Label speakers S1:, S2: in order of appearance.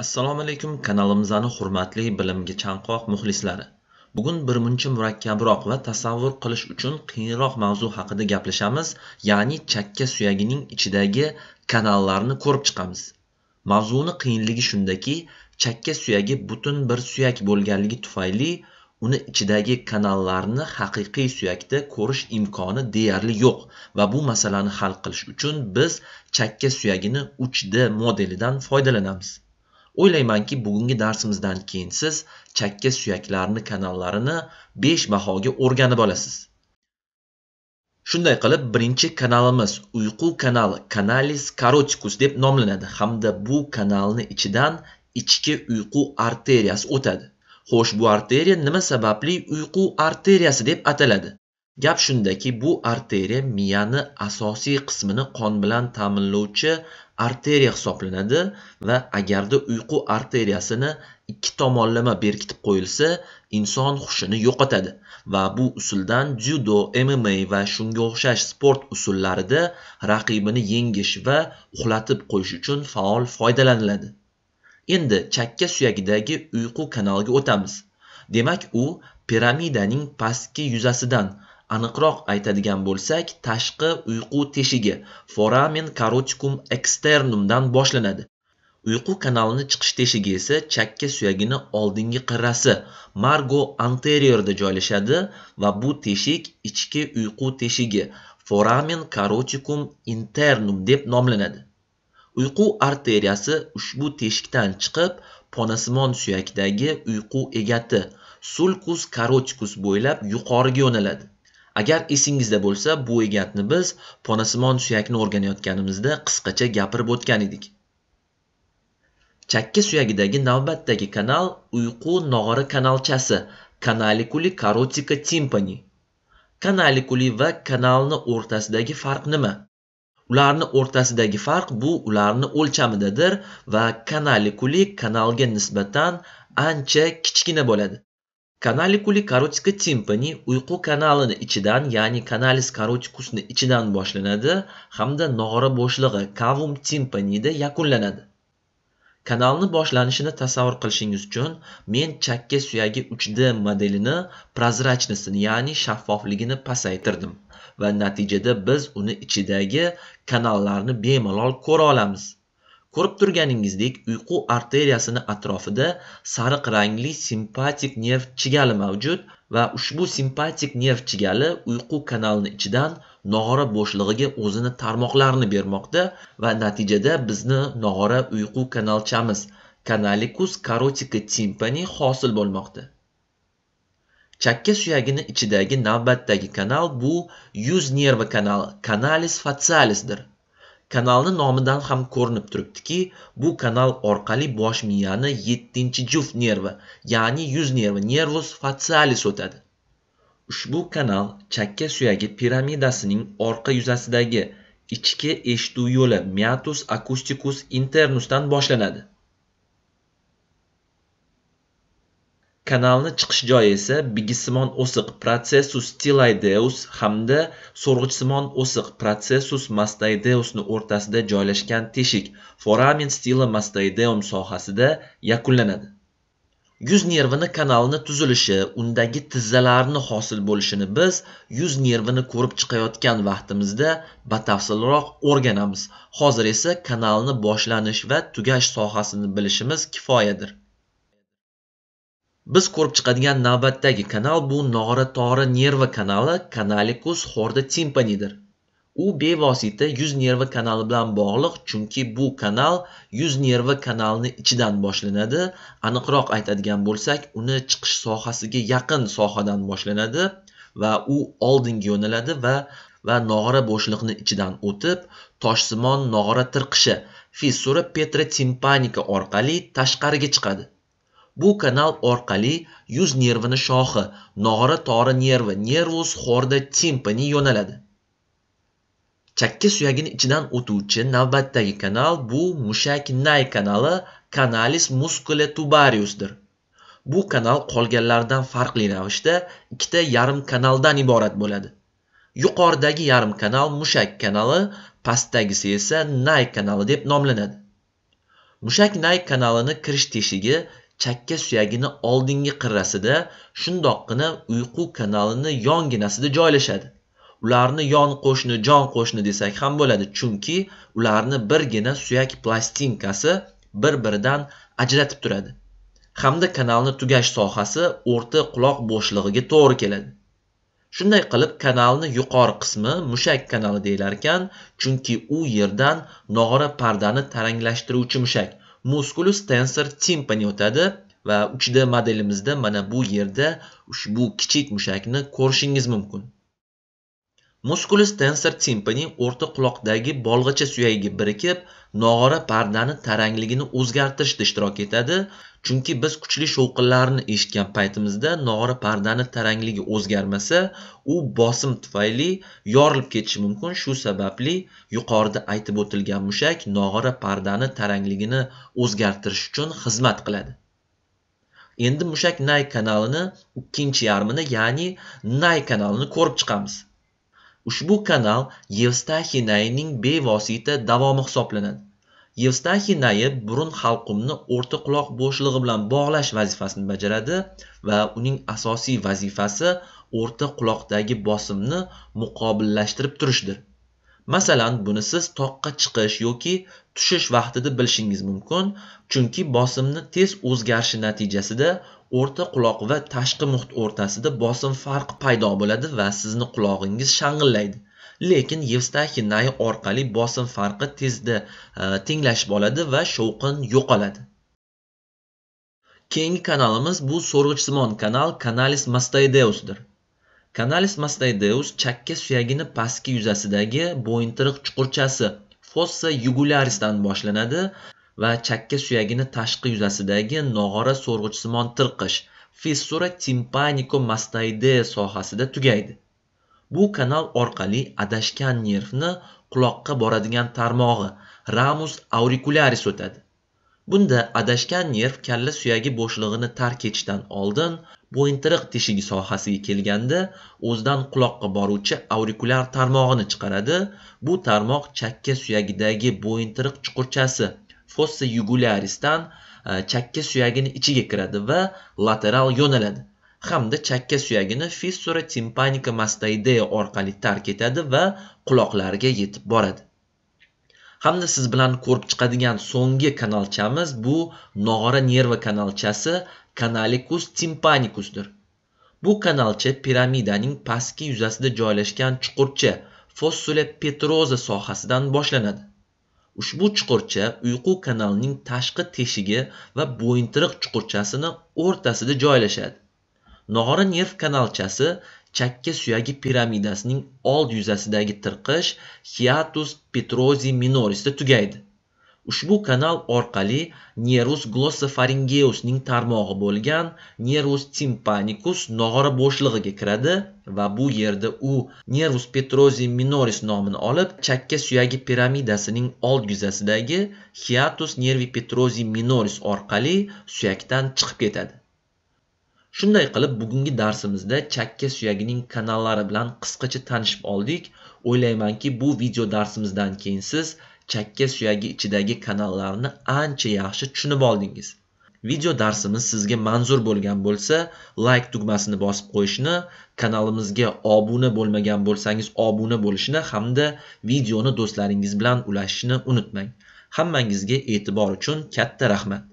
S1: assalomu alaykum kanalimizni hurmatli bilimga chanqoq muxlislari bugun birmuncha murakkabroq va tasavvur qilish uchun qiyinroq mavzu haqida gaplashamiz ya'ni chakka suyagining ichidagi kanallarni ko'rib chiqamiz mavzuni qiyinligi shundaki chakka suyagi butun bir suyak bo'lganligi tufayli uni ichidagi kanallarni haqiqiy suyakda ko'rish imkoni deyarli yo'q va bu masalani hal qilish uchun biz chakka suyagini 3d modelidan foydalanamiz o'ylaymanki bugungi darsimizdan keyin siz chakka suyaklarni kanallarini 5 bahoga o'rganib olasiz shunday qilib birinchi kanalimiz uyqu kanali kanalis karotikus deb nomlanadi hamda bu kanalni ichidan ichki uyqu arteriyasi o'tadi xo'sh bu arteriya nima sababli uyqu arteriyasi deb ataladi gap shundaki bu arteriya miyani asosiy qismini qon bilan ta'minlovchi arteriya hisoblanadi va agarda uyqu arteriyasini ikki tomonlama berkitib qo'yilsa inson hushini yo'qotadi va bu usuldan dzyudo mma va shunga o'xshash sport usullarida raqibini yengish va uxlatib qo'yish uchun faol foydalaniladi endi chakka suyagidagi uyqu kanaliga o'tamiz demak u piramidaning pastki yuzasidan Aniqroq aytadigan bo'lsak, tashqi uyqu teshigi foramen caroticum externumdan boshlanadi. Uyqu kanalini chiqish teshigi esa chakka suyagini oldingi qirrasi margo anteriorda joylashadi va bu teshik ichki uyqu teshigi foramen caroticum internum deb nomlanadi. Uyqu arteriyasi ushbu teshikdan chiqib, ponasimon suyakdagi uyqu egati sulcus caroticus bo'ylab yuqoriga yo'naladi. agar esingizda bo'lsa bu egantni biz ponasimon suyakni o'rganayotganimizda qisqacha gapirib o'tgan edik chakka suyagidagi navbatdagi kanal uyqu nog'ori kanalchasi kanalikuli karotika timpani kanalikuli va kanalni o'rtasidagi farq nima ularni o'rtasidagi farq bu ularni o'lchamidadir va kanalikuli kanalga nisbatan ancha kichkina bo'ladi Kanali kuli karotika timpani uyqu kanalini ichidan ya'ni kanalis karotikusni ichidan boshlanadi hamda nog'ora bo'shlig'i kavum timpanida yakunlanadi kanalni boshlanishini tasavvur qilishingiz uchun men chakka suyagi 3d modelini prozrachnisini, ya'ni shaffofligini pasaytirdim va natijada biz uni ichidagi kanallarni bemalol ko'ra olamiz Ko'rib turganingizdek, uyqu arteriyasini atrofida sariq rangli simpatik nerv chigali mavjud va ushbu simpatik nerv chigali uyqu kanalini ichidan nog'ora bo'shlig'iga o'zini tarmoqlarini bermoqda va natijada bizni nog'ora uyqu kanalchamiz canalicus carotica timpani hosil bo'lmoqda. Chakka suyagini ichidagi navbatdagi kanal bu yuz nervi kanali, canalis facialisdir. kanalni nomidan ham ko'rinib turibdiki bu kanal orqali bosh miyani yettinchi juft nervi ya'ni yuz nervi nervus fatsialis o'tadi ushbu kanal chakka suyagi piramidasining orqa yuzasidagi ichki eshituv yo'li miatus acusticus internusdan boshlanadi Kanalni chiqish joyi esa bigisimon o'siq protsessus tilaideus hamda so'rg'ichsimon o'siq protsessus mastaideusni o'rtasida joylashgan teshik foramen stila mastaideum sohasida yakunlanadi. yuz nervini kanalini tuzilishi undagi tizzalarni hosil bo'lishini biz yuz nervini ko'rib chiqayotgan vaqtimizda batafsilroq o'rganamiz hozir esa kanalni boshlanish va tugash sohasini bilishimiz kifoyadir biz ko'rib chiqadigan navbatdagi kanal bu nog'ora tori nerva kanali kanalikus horda timpanidir u bevosita yuz nerva kanali bilan bog'liq chunki bu kanal yuz nerva kanalini ichidan boshlanadi aniqroq aytadigan bo'lsak uni chiqish sohasiga yaqin sohadan boshlanadi va u oldinga yo'naladi va va nog'ora bo'shliqni ichidan o'tib toshsimon nog'ora tirqishi fissura petra timpanika orqali tashqariga chiqadi Bu kanal orqali yuz nervini shoxi, nog'ora tori nervi, nervus xorda timpani yo'naladi. Chakka suyagini ichidan o'tuvchi navbatdagi kanal bu mushak nay kanali canalis musculi tubariusdir. Bu kanal qolganlardan farqli ravishda ikkita yarim kanaldan iborat bo'ladi. Yuqoridagi yarim kanal mushak kanali, pastdagisi esa nay kanali deb nomlanadi. Mushak nay kanalini kirish teshigi chakka suyagini oldingi qirrasida shundoqqina uyqu kanalini yonginasida joylashadi ularni yon qo'shni jon qo'shni desak ham bo'ladi chunki ularni birgina suyak plastinkasi bir biridan ajratib turadi hamda kanalni tugash sohasi o'rta quloq bo'shlig'iga to'g'ri keladi shunday qilib kanalni yuqori qismi mushak kanali deyilarkan chunki u yerdan nog'ora pardani taranglashtiruvchi mushak musculus tensor timpani o'tadi va 3D modelimizda mana bu yerda ushbu kichik mushakni ko'rishingiz mumkin muskulus tensor timpani o'rta quloqdagi bolg'acha suyagiga birikib nog'ora pardani tarangligini o'zgartirishda ishtirok etadi chunki biz kuchli shovqinlarni eshitgan paytimizda nog'ora pardani tarangligi o'zgarmasa u bosim tufayli yorilib ketishi mumkin shu sababli yuqorida aytib o'tilgan mushak nog'ora pardani tarangligini o'zgartirish uchun xizmat qiladi endi mushak nay kanalini ikkinchi yarmini ya'ni nay kanalini ko'rib chiqamiz Ushbu kanal Yevstaxiy Nayning bevosita davomi hisoblanadi. Yevstaxiy Nayi burun halqumni o'rta quloq bo'shlig'i bilan bog'lash vazifasini bajaradi va uning asosiy vazifasi o'rta quloqdagi bosimni muqobillashtirib turishdir. Masalan, buni siz toqqa chiqish yoki tushish vaqtida bilishingiz mumkin, chunki bosimni tez o'zgarishi natijasida o'rta quloq va tashqi muhit o'rtasida bosim farqi paydo bo'ladi va sizni qulog'ingiz shang'illaydi. Lekin Yevstaxiy nay orqali bosim farqi tezda e, tenglashib oladi va shovqin yo'qoladi. Keyingi kanalimiz bu so'rg'ichsimon kanal Canalis Mastoideusdir. Kanalis mastoideus chakka suyagini pastki yuzasidagi bo'yintiriq chuqurchasi fossa yugularisdan boshlanadi va chakka suyagini tashqi yuzasidagi nog'ora so'rg'ichsimon tirqish fissura timpaniko mastoide sohasida tugaydi bu kanal orqali adashgan nervni quloqqa boradigan tarmog'i ramus auricularis o'tadi Bunda adashgan nerv kalla suyagi bo'shlig'ini tark etishdan oldin bo'yintiriq teshigi sohasiga kelganda o'zidan quloqqa boruvchi aurikulyar tarmog'ini chiqaradi. Bu tarmoq chakka suyagidagi bo'yintiriq chuqurchasi fossa yugularisdan e, chakka suyagini ichiga kiradi va lateral yo'naladi hamda chakka suyagini fissura timpanika mastoidea orqali tark etadi va quloqlarga yetib boradi hamda siz bilan ko'rib chiqadigan so'nggi kanalchamiz bu nog'ora nerva kanalchasi kanalikus timpanikusdir bu kanalcha piramidaning pastki yuzasida joylashgan chuqurcha fossule petroza sohasidan boshlanadi ushbu chuqurcha uyqu kanalining tashqi teshigi va bo'yintiriq chuqurchasini o'rtasida joylashadi nog'ora nerv kanalchasi chakka suyagi piramidasining old yuzasidagi tirqish hiatus petrosi minorisda tugaydi ushbu kanal orqali nervus glossofaringeusning tarmog'i bo'lgan nervus timpanicus nog'ora bo'shlig'iga kiradi va bu yerda u nervus petrosi minoris nomini olib chakka suyagi piramidasining old yuzasidagi hiatus nervi petrosi minoris orqali suyakdan chiqib ketadi Shunday qilib bugungi darsimizda chakka suyagining kanallari bilan qisqacha tanishib oldik. O'ylaymanki, bu video darsimizdan keyin siz chakka suyagi ichidagi kanallarni ancha yaxshi tushunib oldingiz. Video darsimiz sizga manzur bo'lgan bo'lsa, like tugmasini bosib qo'yishni, kanalimizga obuna bo'lmagan bo'lsangiz obuna bo'lishni hamda videoni do'stlaringiz bilan ulashishni unutmang. Hammangizga e'tibor uchun katta rahmat.